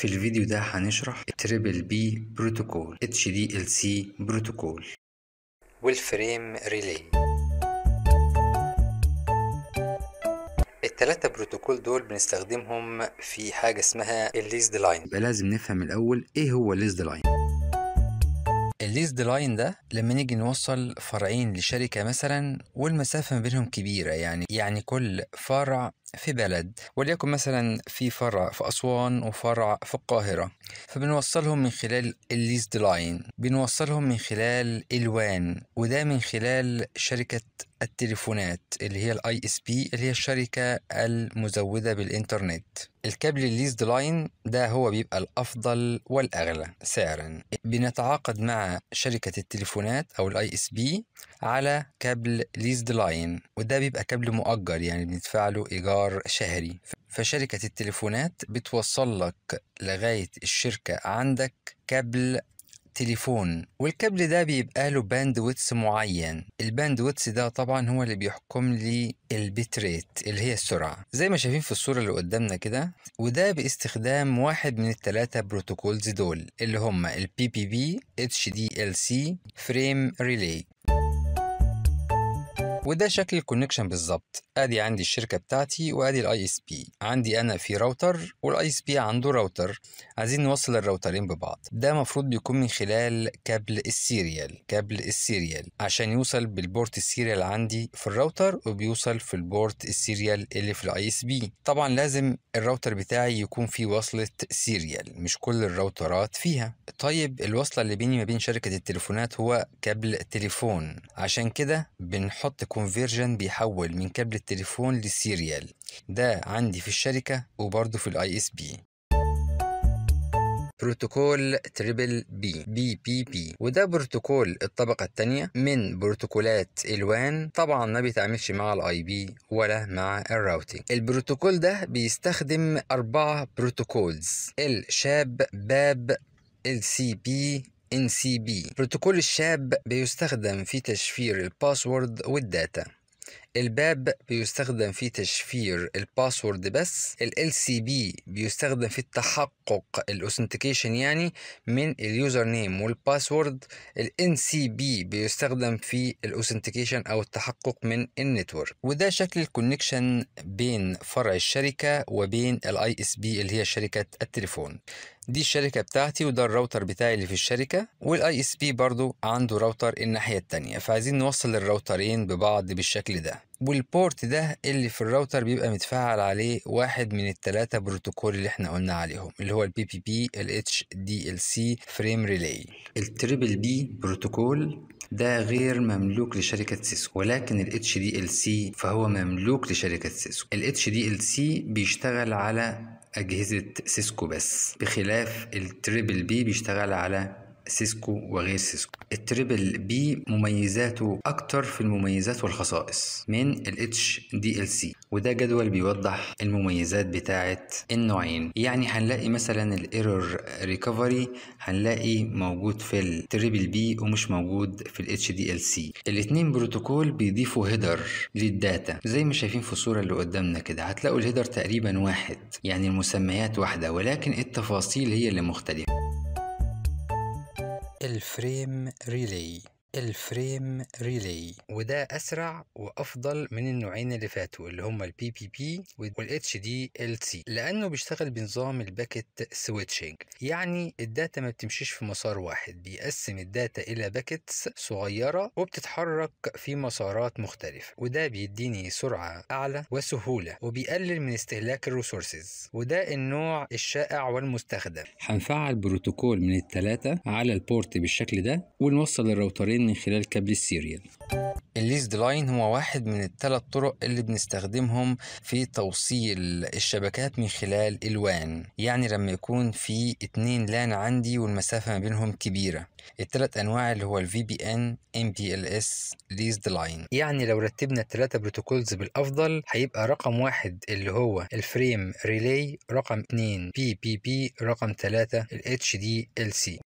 في الفيديو ده هنشرح التريبل بي بروتوكول اتش دي ال سي بروتوكول والفريم ريلي التلاتة بروتوكول دول بنستخدمهم في حاجة اسمها الليزد لاين يبقى لازم نفهم الأول إيه هو الليزد لاين الليزد لاين ده لما نيجي نوصل فرعين لشركة مثلا والمسافة ما بينهم كبيرة يعني يعني كل فرع في بلد وليكن مثلا في فرع في أسوان وفرع في القاهرة فبنوصلهم من خلال الليزد لاين بنوصلهم من خلال إلوان وده من خلال شركة التليفونات اللي هي الاي اس بي اللي هي الشركه المزوده بالانترنت الكابل الليزد لاين ده هو بيبقى الافضل والاغلى سعرا بنتعاقد مع شركه التليفونات او الاي اس بي على كابل ليزد لاين وده بيبقى كابل مؤجر يعني بندفع له ايجار دولار شهري فشركة التليفونات بتوصل لك لغاية الشركة عندك كابل تليفون والكابل ده بيبقى له ويتس معين ويتس ده طبعا هو اللي بيحكم لي البيت ريت اللي هي السرعة زي ما شايفين في الصورة اللي قدامنا كده وده باستخدام واحد من التلاتة بروتوكولز دول اللي هما البي بي بي اتش دي ال سي فريم ريلي وده شكل الكونكشن بالظبط ادي عندي الشركه بتاعتي وادي الاي اس بي عندي انا في راوتر والاي اس بي عنده راوتر عايزين نوصل الراوترين ببعض ده المفروض بيكون من خلال كابل السيريال كابل السيريال عشان يوصل بالبورت السيريال عندي في الراوتر وبيوصل في البورت السيريال اللي في الاي اس بي طبعا لازم الراوتر بتاعي يكون فيه وصله سيريال مش كل الراوترات فيها طيب الوصله اللي بيني ما بين شركه التليفونات هو كابل تليفون عشان كده بنحط كونفرجن بيحول من كابل التليفون للسيريال ده عندي في الشركة وبرضه في الاي اس بي بروتوكول تريبل بي بي بي بي وده بروتوكول الطبقة الثانية من بروتوكولات الوان طبعا ما بيتعاملش مع الاي بي ولا مع الراوتينج البروتوكول ده بيستخدم أربعة بروتوكولز الشاب باب ال سي بي NCB بروتوكول الشاب بيستخدم في تشفير الباسورد والداتا الباب بيستخدم في تشفير الباسورد بس ال LCB بيستخدم في التحقق الاوثنتيكيشن يعني من اليوزر نيم والباسورد ال NCB بيستخدم في الاوثنتيكيشن او التحقق من النتورك وده شكل الكونكشن بين فرع الشركه وبين الاي اس بي اللي هي شركه التليفون دي الشركة بتاعتي وده الراوتر بتاعي اللي في الشركة والاي اس بي برضو عنده راوتر الناحية التانية فعايزين نوصل الراوترين ببعض بالشكل ده والبورت ده اللي في الراوتر بيبقى متفعل عليه واحد من التلاتة بروتوكول اللي احنا قلنا عليهم اللي هو البي بي بي الاتش دي ال سي فريم ريلاي التريبل بي بروتوكول ده غير مملوك لشركة سيسكو ولكن ال HDLC فهو مملوك لشركة سيسكو ال HDLC بيشتغل على أجهزة سيسكو بس بخلاف التريبل بي بيشتغل على سيسكو وغير سيسكو التريبل بي مميزاته أكتر في المميزات والخصائص من الاتش دي ال سي وده جدول بيوضح المميزات بتاعة النوعين يعني هنلاقي مثلا الايرور ريكفري هنلاقي موجود في التريبل بي ومش موجود في الاتش دي ال سي الاثنين بروتوكول بيضيفوا هيدر للداتا زي ما شايفين في الصورة اللي قدامنا كده هتلاقوا الهيدر تقريبا واحد يعني المسميات واحدة ولكن التفاصيل هي اللي مختلفة الفريم ريلي الفريم ريلي وده اسرع وافضل من النوعين اللي فاتوا اللي هما البي بي بي والاتش دي ال سي لانه بيشتغل بنظام الباكت سويتشنج يعني الداتا ما بتمشيش في مسار واحد بيقسم الداتا الى باكتس صغيره وبتتحرك في مسارات مختلفه وده بيديني سرعه اعلى وسهوله وبيقلل من استهلاك الريسورسز وده النوع الشائع والمستخدم هنفعل بروتوكول من الثلاثه على البورت بالشكل ده ونوصل الراوترين السيرين من خلال كابل السيريال الليز لاين هو واحد من الثلاث طرق اللي بنستخدمهم في توصيل الشبكات من خلال الوان يعني لما يكون في اتنين لان عندي والمسافة ما بينهم كبيرة التلات انواع اللي هو الفي بي ان ام بي ال اس ليز لاين يعني لو رتبنا التلاتة بروتوكولز بالافضل هيبقى رقم واحد اللي هو الفريم ريلي رقم اتنين بي بي بي رقم تلاتة الاتش دي ال سي